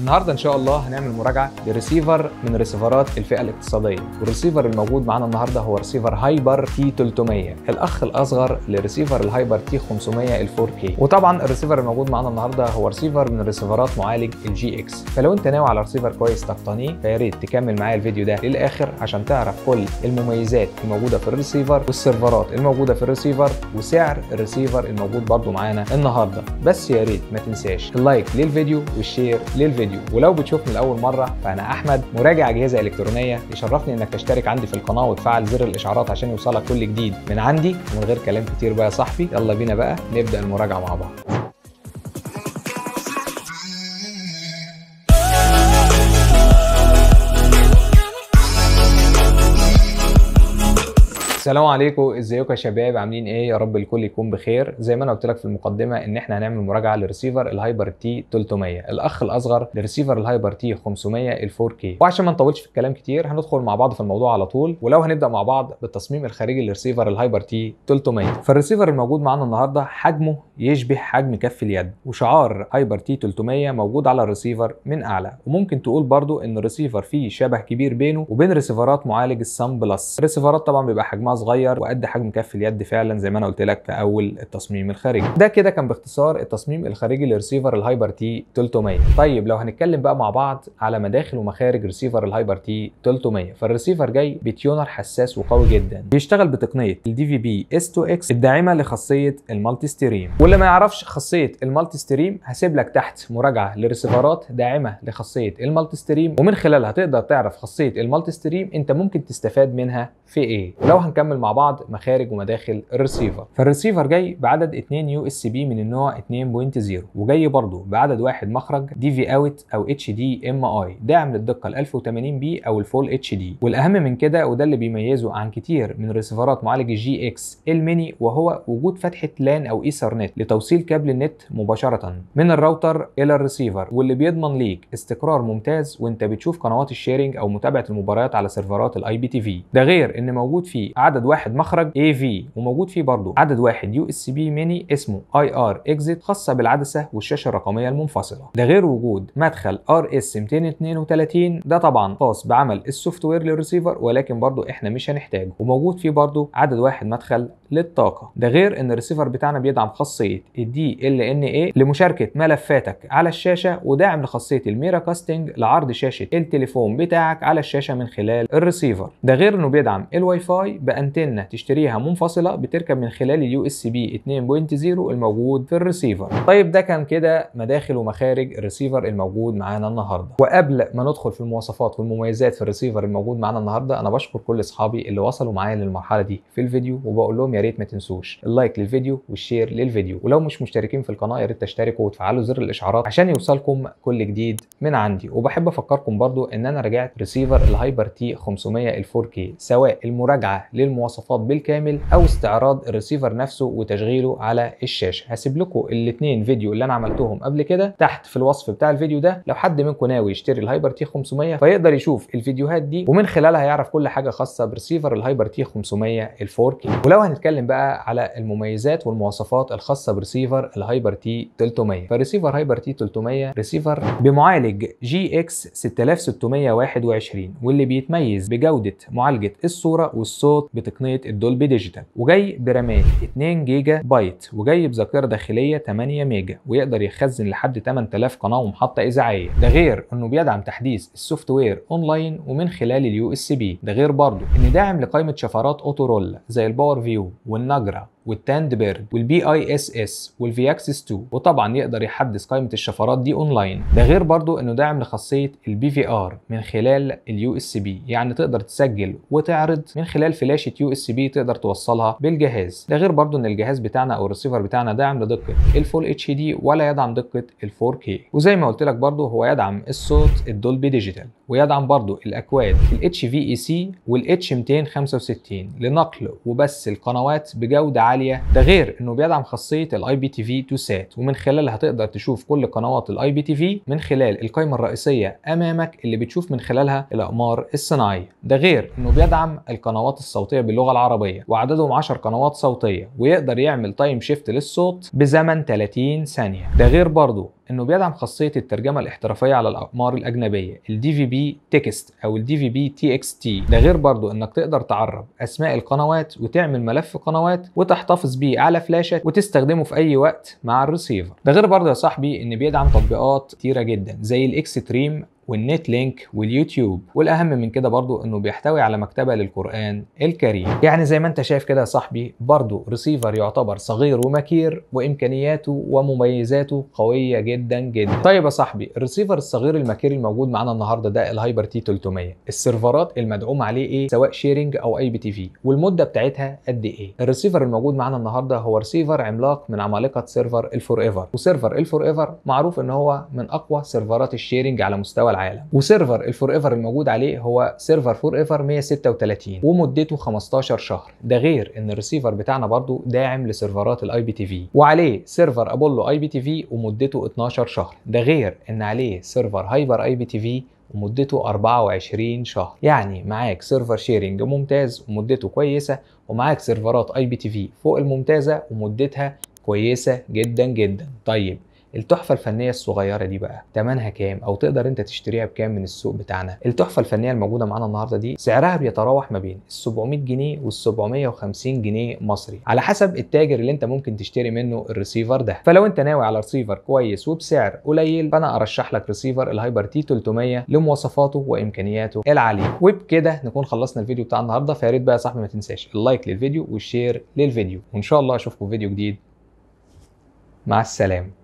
النهارده ان شاء الله هنعمل مراجعه لريسيفر من ريسيفرات الفئه الاقتصاديه والريسيفر الموجود معانا النهارده هو ريسيفر هايبر تي 300 الاخ الاصغر لريسيفر الهايبر تي 500 ال 4 كي وطبعا الريسيفر الموجود معانا النهارده هو ريسيفر من ريسيفرات معالج الجي اكس فلو انت ناوي على ريسيفر كويس تقتنيه فيا ريت تكمل معايا الفيديو ده للاخر عشان تعرف كل المميزات الموجوده في الريسيفر والسيرفرات الموجوده في الريسيفر وسعر الريسيفر الموجود برده معانا النهارده بس يا ريت ما تنساش اللايك للفيديو والشير للفيديو الفيديو ولو بتشوفني لاول مره فانا احمد مراجع اجهزه الكترونيه يشرفني انك تشترك عندي في القناه وتفعل زر الاشعارات عشان يوصلك كل جديد من عندي ومن غير كلام كتير بقى يا صاحبي يلا بينا بقى نبدا المراجعه مع بعض السلام عليكم ازيكم يا شباب عاملين ايه يا رب الكل يكون بخير زي ما انا قلت لك في المقدمه ان احنا هنعمل مراجعه لرسيفر الهايبر تي 300 الاخ الاصغر لرسيفر الهايبر تي 500 ال 4 كي وعشان ما نطولش في الكلام كتير هندخل مع بعض في الموضوع على طول ولو هنبدا مع بعض بالتصميم الخارجي للريسيفر الهايبر تي 300 فالرسيفر الموجود معانا النهارده حجمه يشبه حجم كف اليد وشعار هايبر تي 300 موجود على الرسيفر من اعلى وممكن تقول برضو ان الرسيفر فيه شبه كبير بينه وبين رسيفرات معالج السام بلس الرسيفرات طبعا بيبقى حجمها حجمها صغير وقد حجم كف اليد فعلا زي ما انا قلت لك في اول التصميم الخارجي ده كده كان باختصار التصميم الخارجي لرسيفر الهايبر تي 300 طيب لو هنتكلم بقى مع بعض على مداخل ومخارج رسيفر الهايبر تي 300 فالرسيفر جاي بتيونر حساس وقوي جدا بيشتغل بتقنيه الدي في بي اس 2 اكس الداعمه لخاصيه المالتي ستريم واللي ما يعرفش خاصيه المالتي ستريم هسيب لك تحت مراجعه لرسيفرات داعمه لخاصيه المالتي ستريم ومن خلالها تقدر تعرف خاصيه المالتي ستريم انت ممكن تستفاد منها في ايه لو هنكمل ونكمل مع بعض مخارج ومداخل الريسيفر فالريسيفر جاي بعدد 2 يو اس بي من النوع 2.0 وجاي برضه بعدد واحد مخرج دي في اوت او اتش دي ام اي داعم للدقه ال 1080 بي او الفول اتش دي والاهم من كده وده اللي بيميزه عن كتير من ريسيفرات معالج الجي اكس الميني وهو وجود فتحه لان او ايثرنت لتوصيل كابل النت مباشره من الراوتر الى الريسيفر واللي بيضمن ليك استقرار ممتاز وانت بتشوف قنوات الشيرنج او متابعه المباريات على سيرفرات الاي بي تي في ده غير ان موجود فيه عدد واحد مخرج في وموجود فيه برضو عدد واحد يو اس بي ميني اسمه اي ار اكزيت خاصه بالعدسه والشاشه الرقميه المنفصله ده غير وجود مدخل ار اس 232 ده طبعا خاص بعمل السوفت وير للريسيفر ولكن برضو احنا مش هنحتاجه وموجود فيه برضو عدد واحد مدخل للطاقه ده غير ان الريسيفر بتاعنا بيدعم خاصيه الدي ال ان اي لمشاركه ملفاتك على الشاشه وداعم لخاصيه الميرا كاستنج لعرض شاشه التليفون بتاعك على الشاشه من خلال الريسيفر ده غير انه بيدعم الواي فاي بانتنه تشتريها منفصله بتركب من خلال اليو اس بي 2.0 الموجود في الريسيفر طيب ده كان كده مداخل ومخارج الريسيفر الموجود معانا النهارده وقبل ما ندخل في المواصفات والمميزات في الريسيفر الموجود معانا النهارده انا بشكر كل اصحابي اللي وصلوا معايا للمرحله دي في الفيديو وبقول لهم يا ريت ما تنسوش اللايك للفيديو والشير للفيديو ولو مش مشتركين في القناه يا ريت تشتركوا وتفعلوا زر الاشعارات عشان يوصلكم كل جديد من عندي وبحب افكركم برضو ان انا رجعت ريسيفر الهايبر تي 500 ال 4 سواء المراجعه للمواصفات بالكامل او استعراض الريسيفر نفسه وتشغيله على الشاشه هسيب لكم الاثنين فيديو اللي انا عملتهم قبل كده تحت في الوصف بتاع الفيديو ده لو حد منكم ناوي يشتري الهايبر تي 500 فيقدر يشوف الفيديوهات دي ومن خلالها يعرف كل حاجه خاصه بريسيفر الهايبر تي 500 ال 4 ولو هنتكلم هنتكلم بقى على المميزات والمواصفات الخاصه برسيفر الهايبر تي 300 فرسيفر هايبر تي 300 رسيفر بمعالج جي اكس 6621 واللي بيتميز بجوده معالجه الصوره والصوت بتقنيه الدولبي ديجيتال وجاي برامات 2 جيجا بايت وجاي بذاكره داخليه 8 ميجا ويقدر يخزن لحد 8000 قناه ومحطه اذاعيه ده غير انه بيدعم تحديث السوفت وير اونلاين ومن خلال اليو اس بي ده غير برضه ان داعم لقائمه شفرات اوتورولا زي الباور فيو والنجرة والتاندبيرج والبي اي اس اس والفياكسس 2 وطبعا يقدر يحدث قائمه الشفرات دي اونلاين ده غير برضو انه داعم لخاصيه البي في ار من خلال اليو اس بي يعني تقدر تسجل وتعرض من خلال فلاشه يو اس بي تقدر توصلها بالجهاز ده غير برضو ان الجهاز بتاعنا او الريسيفر بتاعنا داعم لدقه الفول اتش دي ولا يدعم دقه ال 4 كي وزي ما قلت لك برضو هو يدعم الصوت الدولبي ديجيتال ويدعم برضو الاكواد ال اي وال والاتش 265 لنقل وبث القنوات بجوده عاليه عاليه ده غير انه بيدعم خاصيه الاي بي تي في تو سات ومن خلالها هتقدر تشوف كل قنوات الاي بي تي في من خلال القائمه الرئيسيه امامك اللي بتشوف من خلالها الاقمار الصناعيه ده غير انه بيدعم القنوات الصوتيه باللغه العربيه وعددهم 10 قنوات صوتيه ويقدر يعمل تايم شيفت للصوت بزمن 30 ثانيه ده غير برضه انه بيدعم خاصيه الترجمه الاحترافيه على الاقمار الاجنبيه الدي في بي تكست او الدي في بي تي اكس تي ده غير برضو انك تقدر تعرب اسماء القنوات وتعمل ملف قنوات وتحتفظ بيه على فلاشه وتستخدمه في اي وقت مع الريسيفر ده غير برضو يا صاحبي ان بيدعم تطبيقات كتيره جدا زي الاكستريم والنت لينك واليوتيوب والاهم من كده برضو انه بيحتوي على مكتبه للقران الكريم يعني زي ما انت شايف كده يا صاحبي برضو ريسيفر يعتبر صغير ومكير وامكانياته ومميزاته قويه جدا جدا طيب يا صاحبي الريسيفر الصغير المكير الموجود معانا النهارده ده الهايبر تي 300 السيرفرات المدعوم عليه ايه سواء شيرنج او اي بي تي في والمده بتاعتها قد ايه الريسيفر الموجود معانا النهارده هو ريسيفر عملاق من عمالقه سيرفر الفور ايفر وسيرفر الفور ايفر معروف ان هو من اقوى سيرفرات الشيرنج على مستوى العالم العالم وسيرفر الفور ايفر الموجود عليه هو سيرفر فور ايفر 136 ومدته 15 شهر ده غير ان الريسيفر بتاعنا برضو داعم لسيرفرات الاي بي تي في وعليه سيرفر ابولو اي بي تي في ومدته 12 شهر ده غير ان عليه سيرفر هايبر اي بي تي في ومدته 24 شهر يعني معاك سيرفر شيرنج ممتاز ومدته كويسه ومعاك سيرفرات اي بي تي في فوق الممتازه ومدتها كويسه جدا جدا طيب التحفه الفنيه الصغيره دي بقى تمنها كام او تقدر انت تشتريها بكام من السوق بتاعنا التحفه الفنيه الموجوده معانا النهارده دي سعرها بيتراوح ما بين ال 700 جنيه وال 750 جنيه مصري على حسب التاجر اللي انت ممكن تشتري منه الريسيفر ده فلو انت ناوي على ريسيفر كويس وبسعر قليل فانا ارشح لك ريسيفر الهايبر تي 300 لمواصفاته وامكانياته العاليه وبكده نكون خلصنا الفيديو بتاع النهارده فيا ريت بقى يا صاحبي ما تنساش اللايك للفيديو والشير للفيديو وان شاء الله اشوفكم في فيديو جديد مع السلامه